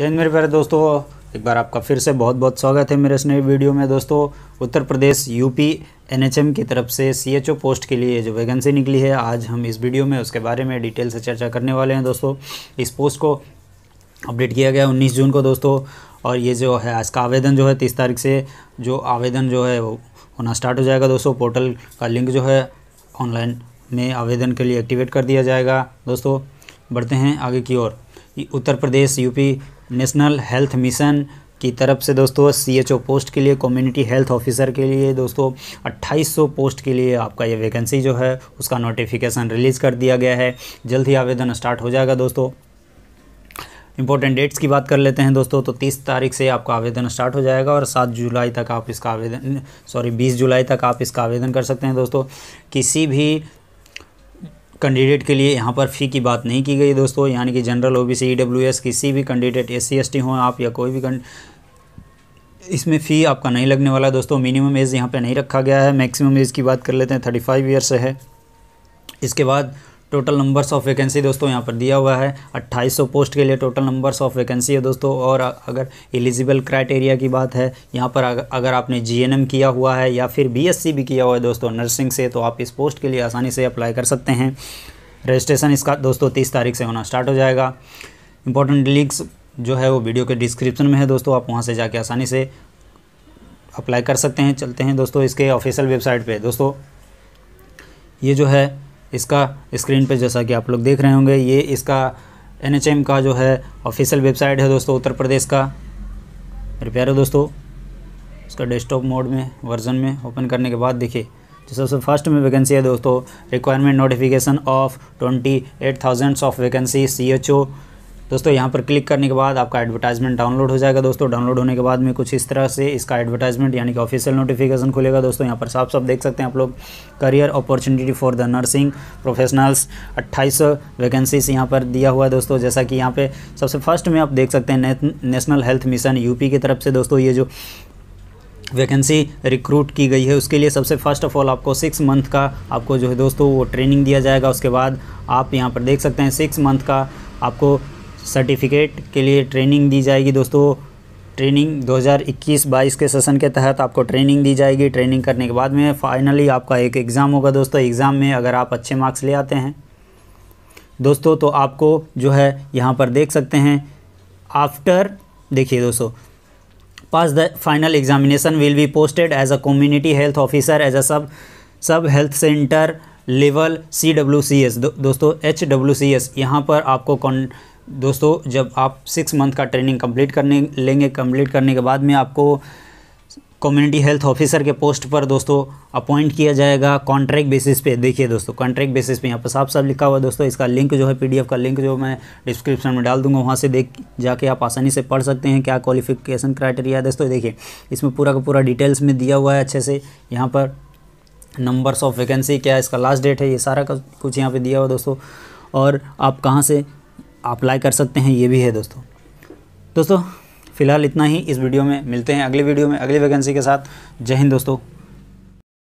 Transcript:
चैन मेरे प्यारे दोस्तों एक बार आपका फिर से बहुत बहुत स्वागत है मेरे इस नए वीडियो में दोस्तों उत्तर प्रदेश यूपी एनएचएम की तरफ से सीएचओ पोस्ट के लिए जो वैकेंसी निकली है आज हम इस वीडियो में उसके बारे में डिटेल से चर्चा करने वाले हैं दोस्तों इस पोस्ट को अपडेट किया गया उन्नीस जून को दोस्तों और ये जो है आज का आवेदन जो है तीस तारीख से जो आवेदन जो है वो होना स्टार्ट हो जाएगा दोस्तों पोर्टल का लिंक जो है ऑनलाइन में आवेदन के लिए एक्टिवेट कर दिया जाएगा दोस्तों बढ़ते हैं आगे की ओर Uttar Pradesh UP national health mission की तरफ से दोस्तों सीएचओ पोस्ट के लिए कम्युनिटी हेल्थ ऑफिसर के लिए दोस्तों 2800 पोस्ट के लिए आपका ये वैकेंसी जो है उसका नोटिफिकेशन रिलीज़ कर दिया गया है जल्द ही आवेदन स्टार्ट हो जाएगा दोस्तों इंपॉर्टेंट डेट्स की बात कर लेते हैं दोस्तों तो 30 तारीख से आपका आवेदन स्टार्ट हो जाएगा और 7 जुलाई तक आप इसका आवेदन सॉरी 20 जुलाई तक आप इसका आवेदन कर सकते हैं दोस्तों किसी भी कैंडिडेट के लिए यहाँ पर फ़ी की बात नहीं की गई दोस्तों यानी कि जनरल ओ बी सी किसी भी कैंडिडेट एस सी हों आप या कोई भी इसमें फ़ी आपका नहीं लगने वाला दोस्तों मिनिमम एज यहाँ पे नहीं रखा गया है मैक्सिमम एज की बात कर लेते हैं थर्टी फाइव ईयर्स है इसके बाद टोटल नंबर्स ऑफ वैकेंसी दोस्तों यहाँ पर दिया हुआ है 2800 पोस्ट के लिए टोटल नंबर्स ऑफ वैकेंसी है दोस्तों और अगर एलिजिबल क्राइटेरिया की बात है यहाँ पर अगर आपने जीएनएम किया हुआ है या फिर बीएससी भी किया हुआ है दोस्तों नर्सिंग से तो आप इस पोस्ट के लिए आसानी से अप्लाई कर सकते हैं रजिस्ट्रेशन इसका दोस्तों तीस तारीख से होना स्टार्ट हो जाएगा इंपॉर्टेंट लिंक्स जो है वो वीडियो के डिस्क्रिप्शन में है दोस्तों आप वहाँ से जाके आसानी से अप्लाई कर सकते हैं चलते हैं दोस्तों इसके ऑफिशियल वेबसाइट पे दोस्तों ये जो है इसका स्क्रीन पे जैसा कि आप लोग देख रहे होंगे ये इसका एन का जो है ऑफिशियल वेबसाइट है दोस्तों उत्तर प्रदेश का मेरे प्यारे दोस्तों इसका डेस्कटॉप मोड में वर्जन में ओपन करने के बाद देखिए तो सबसे फर्स्ट में वैकेंसी है दोस्तों requirement notification of twenty eight thousands of vacancy C H O दोस्तों यहाँ पर क्लिक करने के बाद आपका एडवर्टाइजमेंट डाउनलोड हो जाएगा दोस्तों डाउनलोड होने के बाद में कुछ इस तरह से इसका एडवर्टाइजमेंट यानी कि ऑफिशियल नोटिफिकेशन खुलेगा दोस्तों यहाँ पर साफ साफ देख सकते हैं आप लोग career opportunity for the nursing professionals अट्ठाईस वैकेंसीज यहाँ पर दिया हुआ है दोस्तों जैसा कि यहाँ पर सबसे फर्स्ट में आप देख सकते हैं नेशनल हेल्थ मिशन यूपी की तरफ से दोस्तों ये जो वैकेंसी रिक्रूट की गई है उसके लिए सबसे फर्स्ट ऑफ ऑल आपको सिक्स मंथ का आपको जो है दोस्तों वो ट्रेनिंग दिया जाएगा उसके बाद आप यहाँ पर देख सकते हैं सिक्स मंथ का आपको सर्टिफिकेट के लिए ट्रेनिंग दी जाएगी दोस्तों ट्रेनिंग 2021-22 के सेशन के तहत आपको ट्रेनिंग दी जाएगी ट्रेनिंग करने के बाद में फाइनली आपका एक एग्ज़ाम होगा दोस्तों एग्ज़ाम में अगर आप अच्छे मार्क्स ले आते हैं दोस्तों तो आपको जो है यहाँ पर देख सकते हैं आफ्टर देखिए दोस्तों pass the final examination will be posted as a community health officer as a sub sub health centre level C W C S दोस्तों एच डब्ल्यू सी एस यहाँ पर आपको कॉन दोस्तों जब आप सिक्स मंथ का ट्रेनिंग कंप्लीट करने लेंगे कंप्लीट करने के बाद में आपको कम्युनिटी हेल्थ ऑफिसर के पोस्ट पर दोस्तों अपॉइंट किया जाएगा कॉन्ट्रैक्ट बेसिस पे देखिए दोस्तों कॉन्ट्रैक्ट बेसिस पे यहाँ पर साफ साफ लिखा हुआ दोस्तों इसका लिंक जो है पीडीएफ का लिंक जो मैं डिस्क्रिप्शन में डाल दूंगा वहाँ से देख जाके आप आसानी से पढ़ सकते हैं क्या क्वालिफिकेशन क्राइटेरिया है दोस्तों देखिए इसमें पूरा का पूरा डिटेल्स में दिया हुआ है अच्छे से यहाँ पर नंबर्स ऑफ वैकेंसी क्या इसका लास्ट डेट है ये सारा कुछ यहाँ पर दिया हुआ दोस्तों और आप कहाँ से अप्लाई कर सकते हैं ये भी है दोस्तों दोस्तों फिलहाल इतना ही इस वीडियो में मिलते हैं अगले वीडियो में अगली वैकेंसी के साथ जय हिंद दोस्तों